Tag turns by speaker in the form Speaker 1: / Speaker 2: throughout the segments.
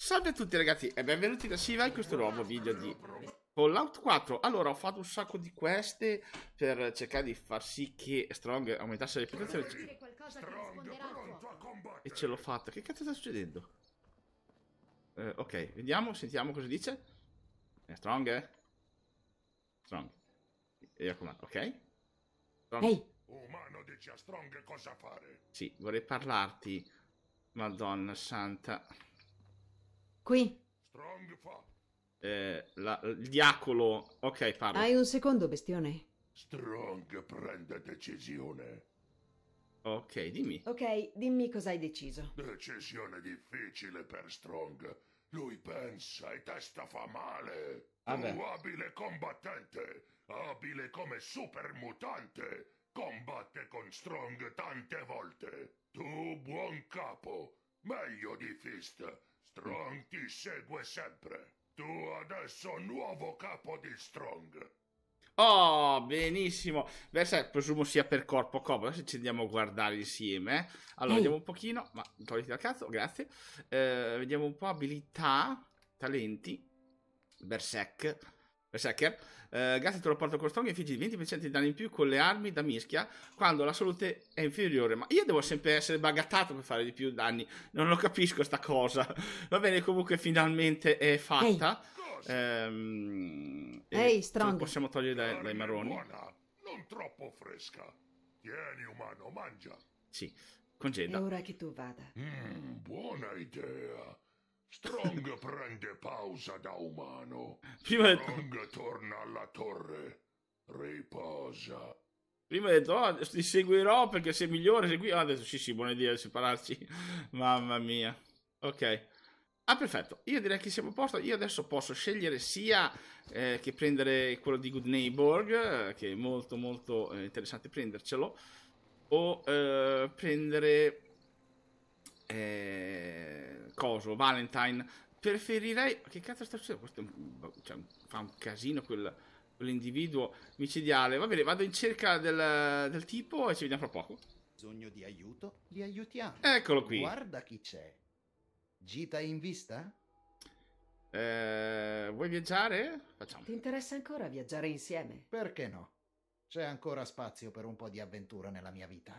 Speaker 1: Salve a tutti ragazzi e benvenuti da Siva in questo nuovo video di Fallout 4 Allora ho fatto un sacco di queste per cercare di far sì che Strong aumentasse la reputazione E ce l'ho fatta, che cazzo sta succedendo? Eh, ok, vediamo, sentiamo cosa dice È Strong? Eh? Strong E comando, ok? Strong. Ehi! Umano dice a Strong cosa fare Sì, vorrei parlarti Madonna santa Qui. Eh, la, il diacolo. Ok, parlo. Hai un
Speaker 2: secondo, bestione?
Speaker 1: Strong prende decisione. Ok, dimmi.
Speaker 2: Ok, dimmi cosa hai deciso.
Speaker 1: Decisione difficile per Strong. Lui pensa e testa fa male. Vabbè. Ah, un abile
Speaker 2: combattente, abile come super mutante, combatte con Strong tante volte. Tu buon capo, meglio di Fist, Strong ti segue sempre. Tu adesso nuovo capo di Strong.
Speaker 1: Oh, benissimo. Beh, sai, presumo sia per corpo a corpo. Adesso ci andiamo a guardare insieme. Allora, mm. vediamo un pochino. Ma togliti dal cazzo, grazie. Eh, vediamo un po' abilità, talenti, berserk. Berserker, eh, Gatti te lo porta con Strong e infliggi 20% di danni in più con le armi da mischia quando la salute è inferiore. Ma io devo sempre essere bagattato per fare di più danni. Non lo capisco sta cosa. Va bene, comunque finalmente è fatta. Ehi, ehm, hey, Strong. Possiamo togliere dai, dai marroni. Buona, non troppo fresca. Tieni umano, mangia. Sì, congeda. È
Speaker 2: ora che tu vada.
Speaker 1: Mm, buona idea. Strong prende pausa da umano. Prima Strong torna alla torre. Riposa. Prima ha detto, oh, ti seguirò perché sei migliore, segui... Ah, adesso sì, sì, buona idea di separarci. Mamma mia. Ok. Ah, perfetto. Io direi che siamo a posto. Io adesso posso scegliere sia eh, che prendere quello di Good Neighbor, eh, che è molto molto eh, interessante prendercelo, o eh, prendere eh, coso, Valentine, preferirei... Che cazzo sta succedendo? Questo un... Cioè, fa un casino quel... quell'individuo micidiale. Va bene, vado in cerca del, del tipo e ci vediamo fra poco. Bisogno di aiuto, li aiutiamo. Eccolo qui. Guarda chi c'è. Gita in vista? Eh, vuoi viaggiare? Facciamo. Ti interessa
Speaker 2: ancora viaggiare insieme? Perché no? C'è ancora spazio per un po' di avventura nella mia
Speaker 1: vita.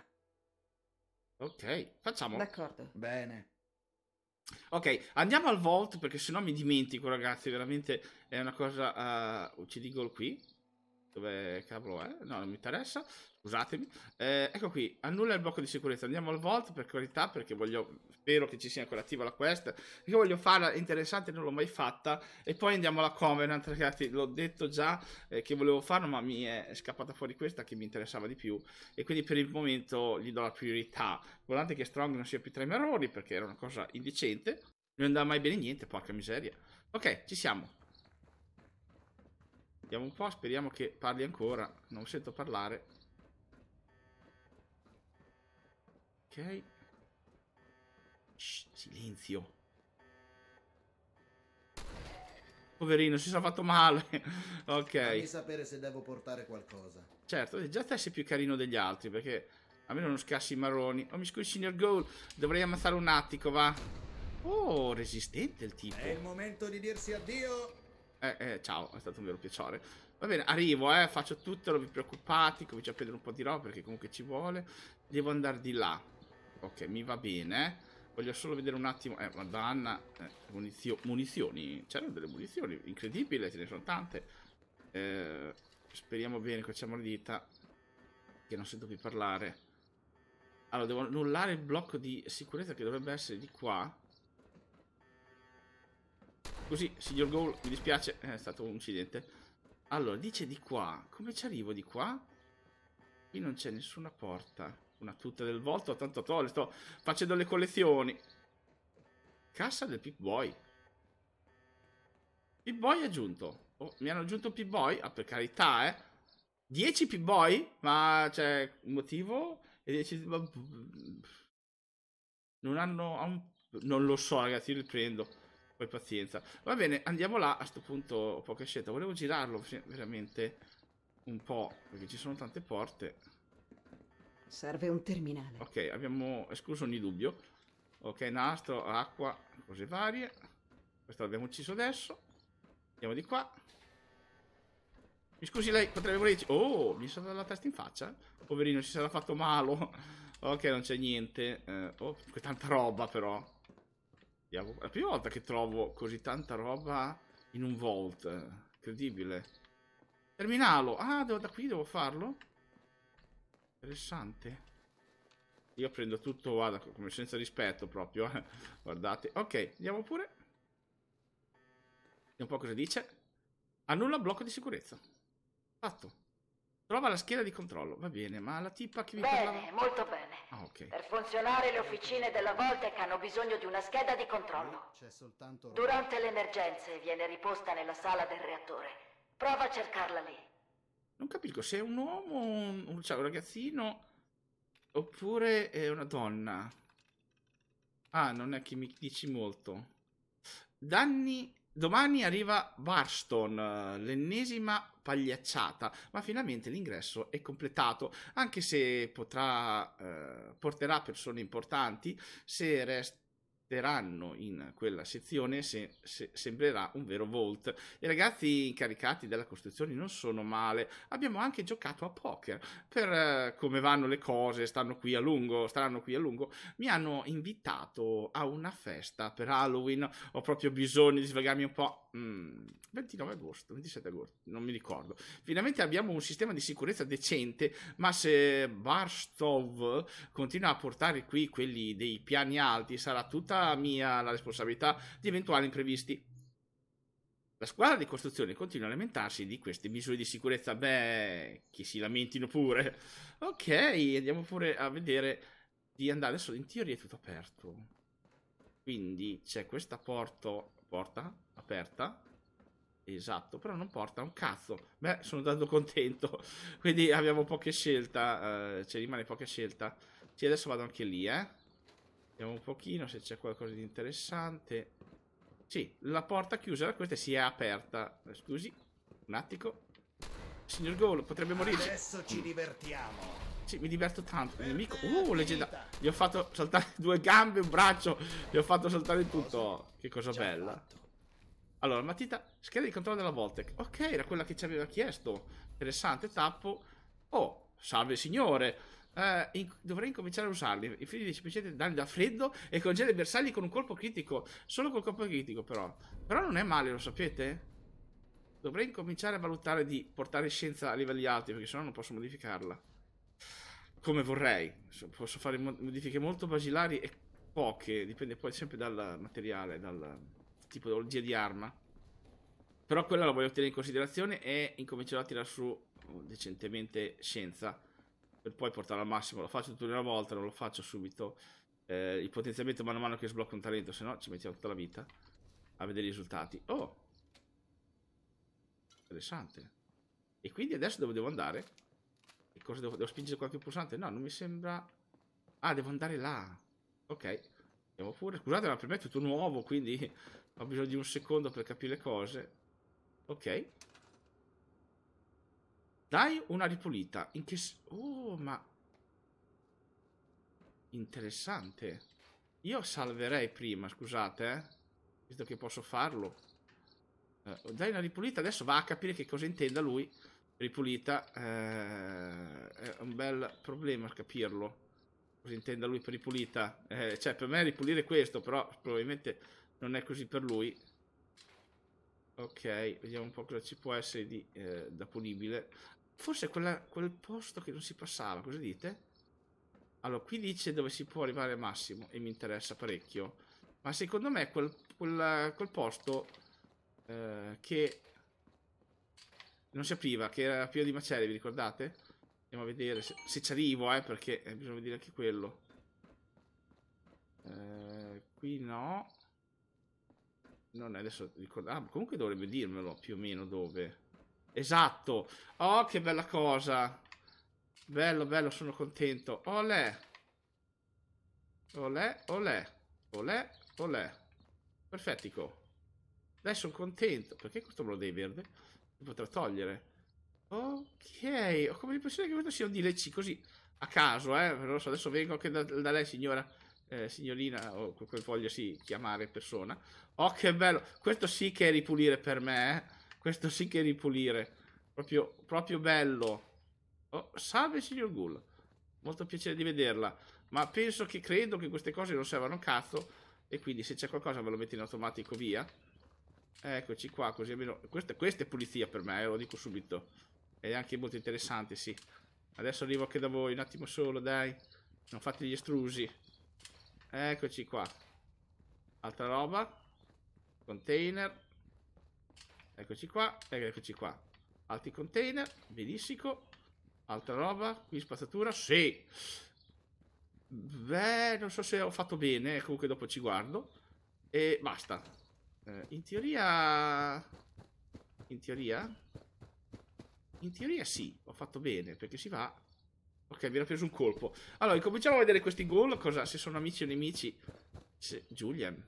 Speaker 1: Ok, facciamo. D'accordo. Bene. Ok, andiamo al vault perché sennò mi dimentico, ragazzi. Veramente è una cosa. Uh, ci dico qui. Dove cavolo è? No, non mi interessa. Scusatemi. Eh, ecco qui, annulla il blocco di sicurezza. Andiamo al Vault per carità, perché voglio. Spero che ci sia ancora attiva la quest. Perché voglio farla, interessante, non l'ho mai fatta. E poi andiamo alla Covenant, ragazzi. L'ho detto già eh, che volevo farlo, ma mi è scappata fuori questa che mi interessava di più. E quindi per il momento gli do la priorità. Volante che Strong non sia più tra i miei errori, perché era una cosa indecente. Non andava mai bene niente, porca miseria. Ok, ci siamo. Vediamo un po', speriamo che parli ancora. Non sento parlare. Ok. Shh, silenzio. Poverino, si sono fatto male. ok. Fammi
Speaker 2: sapere se devo portare qualcosa.
Speaker 1: Certo, già te sei più carino degli altri, perché a me non scassi i marroni. Oh, mi scusi, signor Goal, dovrei ammazzare un attico, va. Oh, resistente il tipo. È il
Speaker 2: momento di dirsi addio.
Speaker 1: Eh, eh, ciao, è stato un vero piacere. Va bene, arrivo, eh, faccio tutto, non vi preoccupate, comincio a prendere un po' di roba perché comunque ci vuole. Devo andare di là. Ok, mi va bene. Voglio solo vedere un attimo. Eh, madonna. Eh, munizio... munizioni. C'erano delle munizioni. Incredibile, ce ne sono tante. Eh, speriamo bene che c'è dita. Che non sento più parlare. Allora, devo annullare il blocco di sicurezza che dovrebbe essere di qua. Così, signor Goal, mi dispiace, è stato un incidente. Allora, dice di qua. Come ci arrivo di qua? Qui non c'è nessuna porta. Una tuta del volto, tanto tolle, sto facendo le collezioni. Cassa del Pip-Boy. Pip-Boy è giunto. Oh, mi hanno aggiunto un p boy Ah, per carità, eh. 10 p boy Ma c'è un motivo? E 10... Non hanno... Non lo so, ragazzi, io li prendo. Poi pazienza. Va bene, andiamo là. A sto punto ho poca scelta. Volevo girarlo veramente un po', perché ci sono tante porte.
Speaker 2: Serve un terminale.
Speaker 1: Ok, abbiamo escluso ogni dubbio. Ok, nastro, acqua, cose varie. Questo l'abbiamo ucciso adesso. Andiamo di qua. Mi scusi lei, potrebbe volerci... Oh, mi sono dalla testa in faccia. Eh? Poverino, ci sarà fatto male. ok, non c'è niente. Eh, oh, tanta roba però. È la prima volta che trovo così tanta roba in un vault. Eh, incredibile. Terminalo. Ah, devo, da qui devo farlo? Interessante. Io prendo tutto, guarda, come senza rispetto proprio. Eh. Guardate. Ok, andiamo pure. Vediamo un po' cosa dice. Annulla blocco di sicurezza. Fatto. Trova la scheda di controllo, va bene, ma la tipa che vi bene, Bene,
Speaker 2: molto bene. Ah, okay. Per funzionare le officine della Voltec hanno bisogno di una scheda di controllo. C'è
Speaker 1: soltanto... Durante
Speaker 2: le emergenze viene riposta nella sala del reattore. Prova a cercarla lì.
Speaker 1: Non capisco se è un uomo, un, un, cioè, un ragazzino, oppure è una donna. Ah, non è che mi dici molto. Danni Domani arriva Barston, eh, l'ennesima pagliacciata, ma finalmente l'ingresso è completato, anche se potrà, eh, porterà persone importanti, se resta porteranno in quella sezione se, se, sembrerà un vero Volt. I ragazzi incaricati della costruzione non sono male, abbiamo anche giocato a poker per eh, come vanno le cose, stanno qui a lungo, staranno qui a lungo. Mi hanno invitato a una festa per Halloween, ho proprio bisogno di svegliarmi un po'. 29 mm, agosto, 27 agosto, non mi ricordo. Finalmente abbiamo un sistema di sicurezza decente, ma se Barstov continua a portare qui quelli dei piani alti sarà tutta mia la responsabilità di eventuali imprevisti. La squadra di costruzione continua a lamentarsi di queste misure di sicurezza. Beh, che si lamentino pure. Ok, andiamo pure a vedere di andare solo in teoria è tutto aperto. Quindi c'è questa porto, porta aperta. Esatto, però non porta un cazzo. Beh, sono tanto contento. Quindi abbiamo poche scelta. Eh, ci cioè, rimane poca scelta. Sì, adesso vado anche lì, eh. Vediamo un pochino se c'è qualcosa di interessante. Sì, la porta chiusa questa si è aperta. Scusi, un attimo. Signor Golo, potrebbe morire. Adesso ci
Speaker 2: divertiamo.
Speaker 1: Sì, mi diverto tanto. Il nemico. Eh, uh, leggenda. Gli ho fatto saltare due gambe, un braccio. Gli ho fatto saltare tutto. Oh, che cosa bella. Allora, matita, scheda di controllo della Voltec. Ok, era quella che ci aveva chiesto. Interessante, tappo. Oh, salve signore. Eh, in- dovrei incominciare a usarli. I figli di recipiente danni da freddo e congela i bersagli con un colpo critico. Solo col colpo critico, però. Però non è male, lo sapete? Dovrei incominciare a valutare di portare scienza a livelli alti, perché sennò non posso modificarla. Come vorrei. Posso fare modifiche molto basilari e poche, dipende poi sempre dal materiale, dal tipologia di arma. Però quella la voglio tenere in considerazione e incomincerò a tirare su decentemente scienza per poi portarlo al massimo. Lo faccio tutto in una volta, non lo faccio subito. Eh, il potenziamento mano a mano che sblocco un talento, se no ci mettiamo tutta la vita a vedere i risultati. Oh! Interessante. E quindi adesso dove devo andare? E cosa devo, devo spingere qualche pulsante? No, non mi sembra... Ah, devo andare là. Ok. Andiamo pure. Scusate, ma per me è tutto nuovo, quindi ho bisogno di un secondo per capire le cose. Ok. Dai una ripulita. In che... Oh, ma... Interessante. Io salverei prima, scusate, eh. Visto che posso farlo. Eh, dai una ripulita. Adesso va a capire che cosa intenda lui. Ripulita. Eh, è un bel problema capirlo. Cosa intenda lui per ripulita. Eh, cioè, per me ripulire questo, però probabilmente non è così per lui. Ok, vediamo un po' cosa ci può essere di, eh, da punibile. Forse quella, quel posto che non si passava, cosa dite? Allora, qui dice dove si può arrivare al massimo e mi interessa parecchio. Ma secondo me quel, quel, quel posto eh, che non si apriva, che era pieno di macerie, vi ricordate? Andiamo a vedere se, se ci arrivo, eh, perché eh, bisogna vedere anche quello. Eh, qui no. Non è adesso ricordavo. Ah, comunque dovrebbe dirmelo più o meno dove. Esatto. Oh, che bella cosa. Bello, bello, sono contento. Olè. Olè, olè. Olè, olè. Perfettico. Adesso sono contento. Perché questo me lo dei verde? Lo potrà togliere. Ok. Ho come l'impressione che questo sia un DLC così. A caso, eh. Non lo so, adesso vengo anche da, da lei, signora. Eh, signorina o quel voglia si chiamare persona. Oh, che bello! Questo sì che è ripulire per me. Eh. Questo sì che ripulire. Proprio, proprio bello. Oh, salve signor Ghoul. Molto piacere di vederla. Ma penso che credo che queste cose non servano un cazzo. E quindi se c'è qualcosa me lo metto in automatico via. Eccoci qua, così almeno... Questa, questa è pulizia per me, eh, lo dico subito. Ed è anche molto interessante, sì. Adesso arrivo anche da voi, un attimo solo, dai. Non fate gli estrusi. Eccoci qua. Altra roba. Container. Eccoci qua, eccoci qua. Altri container, benissimo. Altra roba, qui spazzatura, sì. Beh, non so se ho fatto bene, eh, comunque dopo ci guardo. E basta. Eh, in teoria... In teoria? In teoria sì, ho fatto bene, perché si va... Ok, mi era preso un colpo. Allora, incominciamo a vedere questi gol, cosa, se sono amici o nemici. Se... Julian.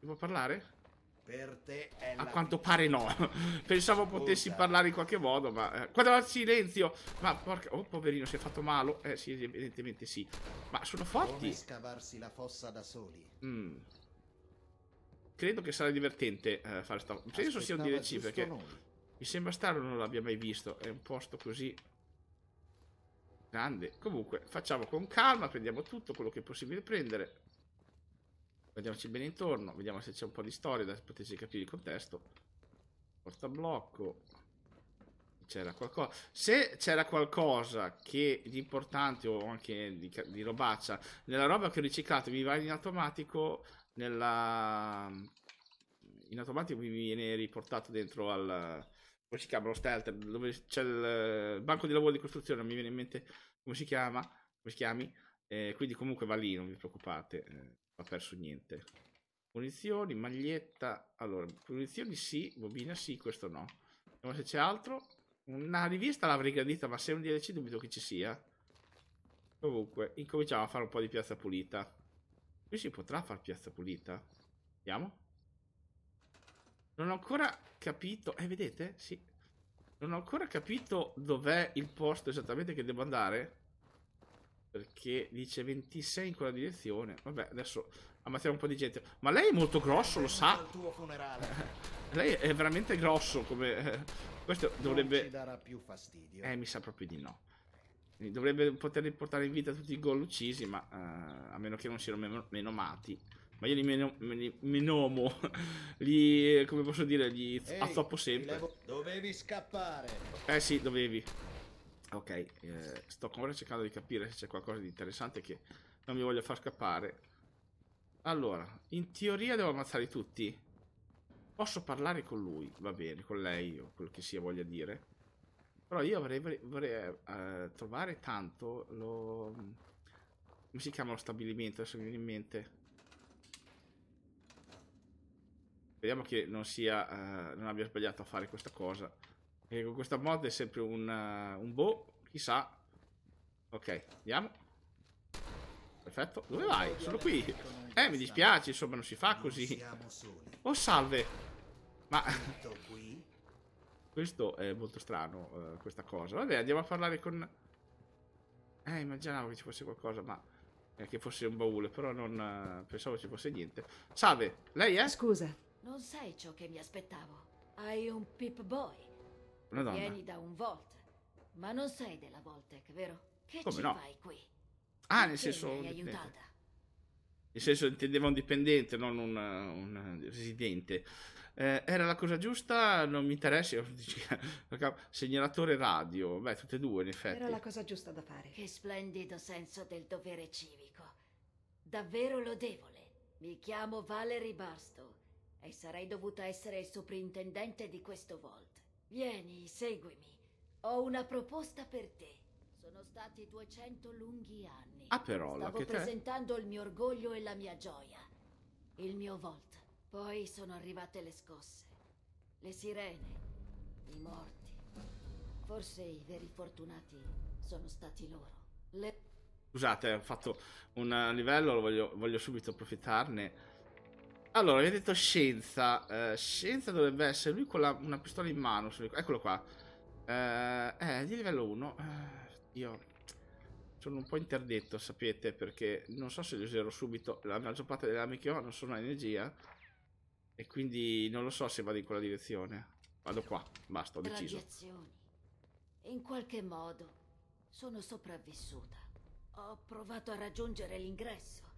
Speaker 1: Vuoi parlare? Per te è A quanto vita. pare no. Pensavo potessi parlare in qualche modo, ma. Eh, quando silenzio! Ma porca. Oh, poverino, si è fatto male. Eh sì, evidentemente sì. Ma sono forti. Come
Speaker 2: scavarsi la fossa da soli.
Speaker 1: Mm. Credo che sarà divertente eh, fare sta. Penso sia un DLC perché. Noi. Mi sembra strano non l'abbia mai visto. È un posto così. Grande. Comunque, facciamo con calma, prendiamo tutto quello che è possibile prendere. Vediamoci bene intorno, vediamo se c'è un po' di storia da potersi capire il contesto. Porta blocco. C'era qualcosa. Se c'era qualcosa che di importante o anche di, di robaccia, nella roba che ho riciclato mi va in automatico, nella... in automatico mi viene riportato dentro al come si chiama lo stealth? dove c'è il banco di lavoro di costruzione non mi viene in mente come si chiama come si chiami eh, quindi comunque va lì non vi preoccupate eh, ha perso niente. Munizioni, maglietta. Allora, munizioni sì, bobina sì, questo no. Vediamo se c'è altro. Una rivista l'avrei gradita, ma se è un DLC dubito che ci sia. Comunque, incominciamo a fare un po' di piazza pulita. Qui si potrà fare piazza pulita? Vediamo. Non ho ancora capito... Eh, vedete? Sì. Non ho ancora capito dov'è il posto esattamente che devo andare. Perché dice 26 in quella direzione. Vabbè, adesso ammazziamo un po' di gente. Ma lei è molto grosso, lo sa. lei è veramente grosso come... Eh, questo dovrebbe... Eh, mi sa proprio di no. Dovrebbe poter riportare in vita tutti i gol uccisi, ma uh, a meno che non siano men menomati. Ma io li, menomo. li, come posso dire, li azzoppo sempre. Dovevi
Speaker 2: scappare.
Speaker 1: Eh sì, dovevi. Ok, eh, sto ancora cercando di capire se c'è qualcosa di interessante che non mi voglio far scappare. Allora, in teoria devo ammazzare tutti. Posso parlare con lui, va bene, con lei o quel che sia voglia dire. Però io vorrei, vorrei eh, trovare tanto lo... Come si chiama lo stabilimento? Adesso mi viene in mente. Speriamo che non sia... Eh, non abbia sbagliato a fare questa cosa. Perché con questa mod è sempre un, uh, un boh, chissà. Ok, andiamo. Perfetto. Dove vai? Sono qui. Eh, mi dispiace, insomma, non si fa così. Oh, salve. Ma... Questo è molto strano, uh, questa cosa. Vabbè, andiamo a parlare con... Eh, immaginavo che ci fosse qualcosa, ma... Eh, che fosse un baule, però non... Uh, pensavo ci fosse niente. Salve, lei è? Scusa.
Speaker 2: Non sei ciò che mi aspettavo. Hai un Pip Boy una donna. Vieni da un Volt, ma non sei della Voltec, vero? Che Come ci no? fai
Speaker 1: qui? Ah, nel senso... Mi hai aiutata. Nel senso intendeva un dipendente, non un, un residente. Eh, era la cosa giusta, non mi interessa. Segnalatore radio, beh, tutte e due in effetti. Era la
Speaker 2: cosa giusta da fare. Che splendido senso del dovere civico. Davvero lodevole. Mi chiamo Valerie Barstow e sarei dovuta essere il soprintendente di questo volto. Vieni, seguimi. Ho una proposta per te. Sono stati 200 lunghi anni. Ah, però, Stavo che presentando te? il mio orgoglio e la mia gioia. Il mio volt. Poi sono arrivate le scosse. Le sirene. I morti. Forse i veri fortunati sono stati loro. Le...
Speaker 1: Scusate, ho fatto un livello, voglio, voglio subito approfittarne. Allora, mi ha detto scienza. Uh, scienza dovrebbe essere lui con la, una pistola in mano. Eccolo qua. Uh, eh, è eh, di livello 1. Uh, io sono un po' interdetto, sapete, perché non so se li userò subito. La maggior parte delle armi che ho non sono energia. E quindi non lo so se vado in quella direzione. Vado qua, basta, ho deciso.
Speaker 2: Radiazioni. In qualche modo sono sopravvissuta. Ho provato a raggiungere l'ingresso.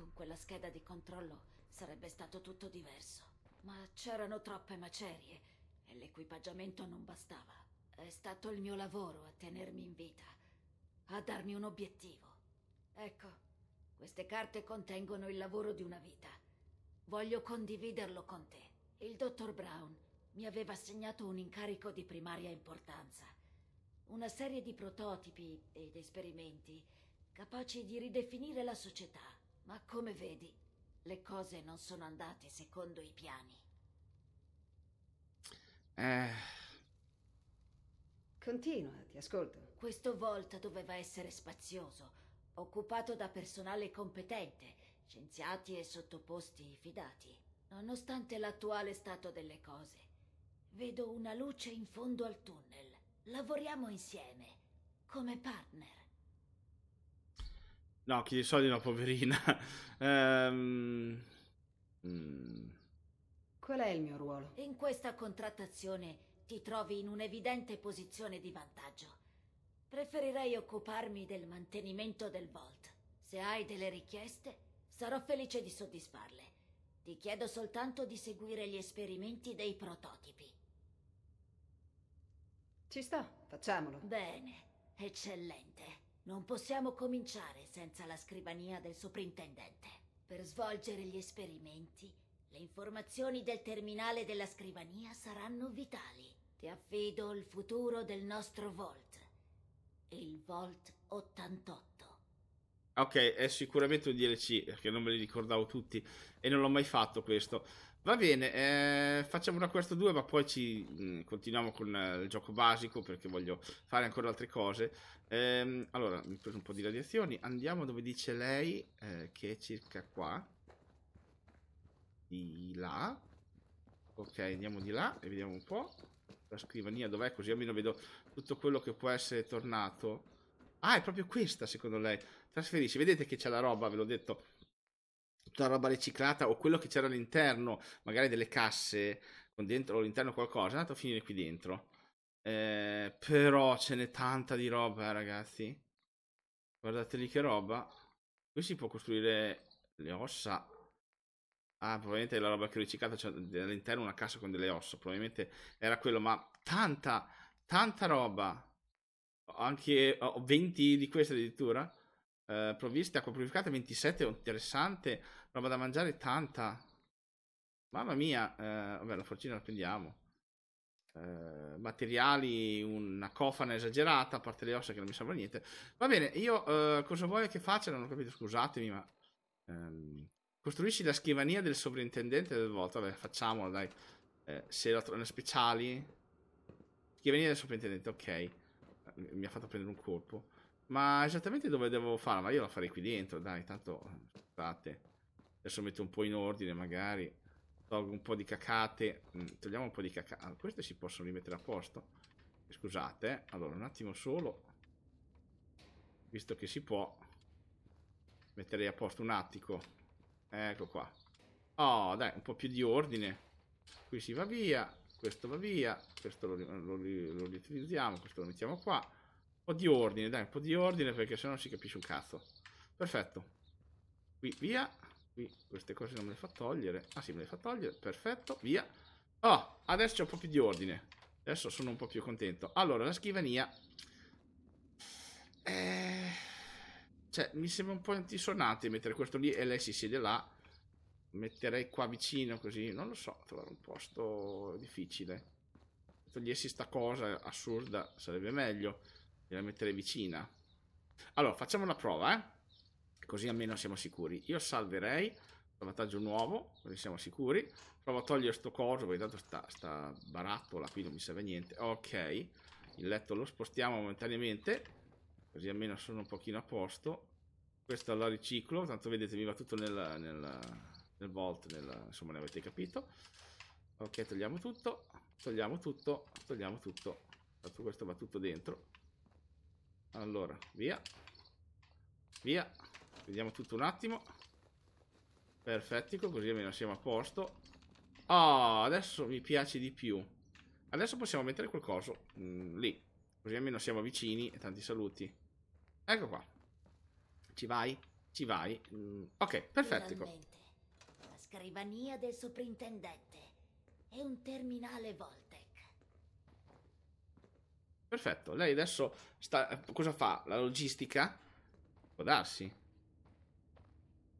Speaker 2: Con quella scheda di controllo sarebbe stato tutto diverso. Ma c'erano troppe macerie e l'equipaggiamento non bastava. È stato il mio lavoro a tenermi in vita, a darmi un obiettivo. Ecco, queste carte contengono il lavoro di una vita. Voglio condividerlo con te. Il dottor Brown mi aveva assegnato un incarico di primaria importanza. Una serie di prototipi ed esperimenti capaci di ridefinire la società ma come vedi, le cose non sono andate secondo i piani. Eh. Continua, ti ascolto. Questo volta doveva essere spazioso, occupato da personale competente, scienziati e sottoposti fidati. Nonostante l'attuale stato delle cose, vedo una luce in fondo al tunnel. Lavoriamo insieme, come partner.
Speaker 1: No, chiedi di soldi no, poverina. ehm... Mm.
Speaker 2: Qual è il mio ruolo? In questa contrattazione ti trovi in un'evidente posizione di vantaggio. Preferirei occuparmi del mantenimento del Vault. Se hai delle richieste, sarò felice di soddisfarle. Ti chiedo soltanto di seguire gli esperimenti dei prototipi. Ci sta, facciamolo. Bene, eccellente. Non possiamo cominciare senza la scrivania del soprintendente. Per svolgere gli esperimenti, le informazioni del terminale della scrivania saranno vitali. Ti affido il futuro del nostro Volt. Il Volt 88.
Speaker 1: Ok, è sicuramente un DLC, perché non me li ricordavo tutti e non l'ho mai fatto questo. Va bene, eh, facciamo una quest 2, ma poi ci mh, mm, continuiamo con eh, il gioco basico perché voglio fare ancora altre cose. Ehm, allora, mi preso un po' di radiazioni. Andiamo dove dice lei, eh, che è circa qua. Di là. Ok, andiamo di là e vediamo un po'. La scrivania dov'è? Così almeno vedo tutto quello che può essere tornato. Ah, è proprio questa, secondo lei. Trasferisci, vedete che c'è la roba, ve l'ho detto tutta roba riciclata o quello che c'era all'interno, magari delle casse con dentro o all'interno qualcosa, è andato a finire qui dentro. Eh, però ce n'è tanta di roba, ragazzi. Guardate lì che roba. Qui si può costruire le ossa. Ah, probabilmente la roba che ho riciclato, cioè all'interno una cassa con delle ossa, probabilmente era quello, ma tanta, tanta roba. Anche oh, 20 di queste addirittura. Eh, provviste, acqua purificata, 27, interessante roba da mangiare tanta. Mamma mia, eh, vabbè, la forcina la prendiamo. Eh, materiali, una cofana esagerata, a parte le ossa che non mi servono niente. Va bene, io eh, cosa vuoi che faccia? Non ho capito, scusatemi, ma. Ehm, costruisci la scrivania del sovrintendente del voto. Vabbè, facciamolo, dai. Eh, se la trovano speciali. Scrivania del sovrintendente, ok. Eh, mi ha fatto prendere un colpo. Ma esattamente dove devo farla? Ma io la farei qui dentro, dai, tanto aspettate. Adesso metto un po' in ordine, magari. Tolgo un po' di cacate. Mm, togliamo un po' di cacate. Ah, queste si possono rimettere a posto. Scusate, allora un attimo solo. Visto che si può, metterei a posto un attico. Ecco qua. Oh, dai, un po' più di ordine. Qui si va via, questo va via, questo lo, lo, lo riutilizziamo, questo lo mettiamo qua. Un po' di ordine, dai, un po' di ordine perché sennò non si capisce un cazzo. Perfetto. Qui via. Qui queste cose non me le fa togliere. Ah sì, me le fa togliere. Perfetto, via. Oh, adesso c'è un po' più di ordine. Adesso sono un po' più contento. Allora, la scrivania... Eh... Cioè, mi sembra un po' antisonante mettere questo lì e lei si siede là. Metterei qua vicino così. Non lo so, trovare un posto difficile. Togliessi sta cosa assurda sarebbe meglio. La metterei vicina. Allora, facciamo una prova, eh così almeno siamo sicuri. Io salverei, salvataggio nuovo, così siamo sicuri. Provo a togliere sto coso, perché tanto sta, sta barattola qui non mi serve niente. Ok, il letto lo spostiamo momentaneamente, così almeno sono un pochino a posto. Questo lo riciclo, tanto vedete mi va tutto nel, nel, nel vault, nel, insomma ne avete capito. Ok, togliamo tutto, togliamo tutto, togliamo tutto. Tanto questo va tutto dentro. Allora, via. Via. Vediamo tutto un attimo. Perfettico, così almeno siamo a posto. Oh, adesso mi piace di più. Adesso possiamo mettere qualcosa coso mm, lì. Così almeno siamo vicini e tanti saluti. Ecco qua. Ci vai? Ci vai? Mm, ok, perfettico.
Speaker 2: la scrivania del soprintendente è un terminale Voltec.
Speaker 1: Perfetto, lei adesso sta... cosa fa? La logistica? Può darsi.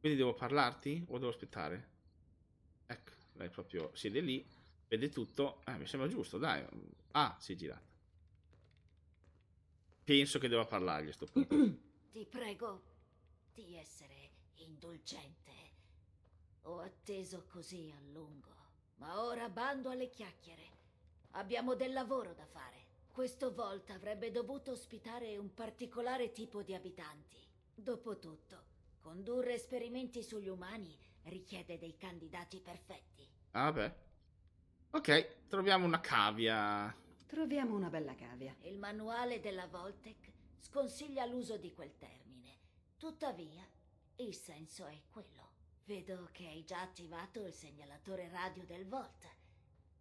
Speaker 1: Quindi devo parlarti o devo aspettare? Ecco, lei proprio siede lì, vede tutto. Eh, mi sembra giusto, dai. Ah, si è girata. Penso che devo parlargli a sto punto.
Speaker 2: Ti prego di essere indulgente. Ho atteso così a lungo, ma ora bando alle chiacchiere. Abbiamo del lavoro da fare. Questo volta avrebbe dovuto ospitare un particolare tipo di abitanti. Dopotutto, Condurre esperimenti sugli umani richiede dei candidati perfetti.
Speaker 1: Ah beh. Ok, troviamo una cavia.
Speaker 2: Troviamo una bella cavia. Il manuale della Voltec sconsiglia l'uso di quel termine. Tuttavia, il senso è quello. Vedo che hai già attivato il segnalatore radio del Volt.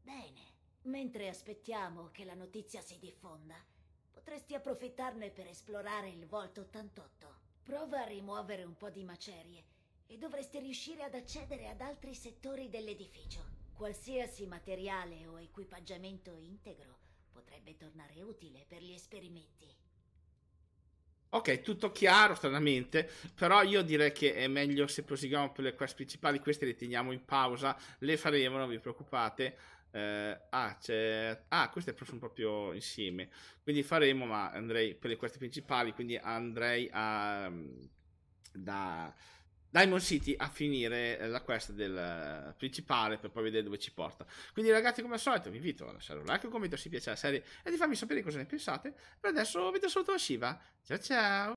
Speaker 2: Bene. Mentre aspettiamo che la notizia si diffonda, potresti approfittarne per esplorare il Volt 88. Prova a rimuovere un po' di macerie e dovresti riuscire ad accedere ad altri settori dell'edificio. Qualsiasi materiale o equipaggiamento integro potrebbe tornare utile per gli esperimenti.
Speaker 1: Ok, tutto chiaro stranamente, però io direi che è meglio se proseguiamo per le quest principali, queste le teniamo in pausa, le faremo, non vi preoccupate eh, ah, ah, queste sono proprio insieme. Quindi faremo, ma andrei per le queste principali, quindi andrei a, mm, da Diamond City a finire la quest del principale per poi vedere dove ci porta. Quindi ragazzi, come al solito, vi invito a lasciare un like, un commento se vi piace la serie e di farmi sapere cosa ne pensate. Per adesso vi do saluto a Shiva. Ciao ciao!